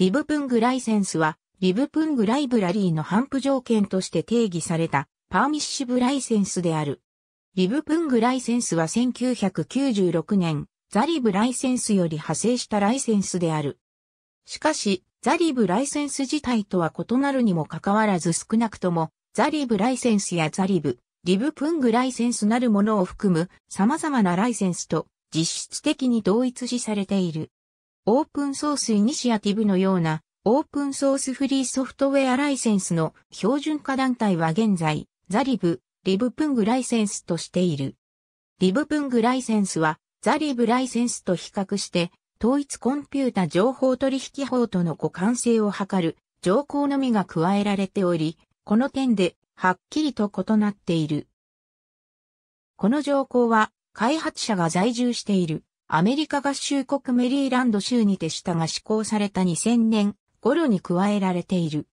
リブプングライセンスは、リブプングライブラリーの反布条件として定義された、パーミッシブライセンスである。リブプングライセンスは1996年、ザリブライセンスより派生したライセンスである。しかし、ザリブライセンス自体とは異なるにもかかわらず少なくとも、ザリブライセンスやザリブ、リブプングライセンスなるものを含む様々なライセンスと実質的に同一視されている。オープンソースイニシアティブのようなオープンソースフリーソフトウェアライセンスの標準化団体は現在、ザリブ、リブプングライセンスとしている。リブプングライセンスは、ザリブライセンスと比較して、統一コンピュータ情報取引法との互換性を図る条項のみが加えられており、この点で、はっきりと異なっている。この条項は、開発者が在住しているアメリカ合衆国メリーランド州にてしたが施行された2000年頃に加えられている。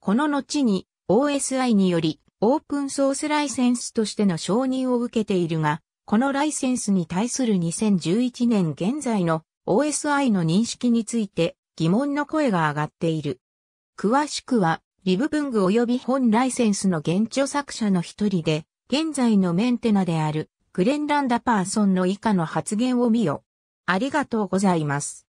この後に OSI によりオープンソースライセンスとしての承認を受けているが、このライセンスに対する2011年現在の OSI の認識について疑問の声が上がっている。詳しくは、リブ文具及び本ライセンスの現著作者の一人で、現在のメンテナであるグレンランダパーソンの以下の発言を見よ。ありがとうございます。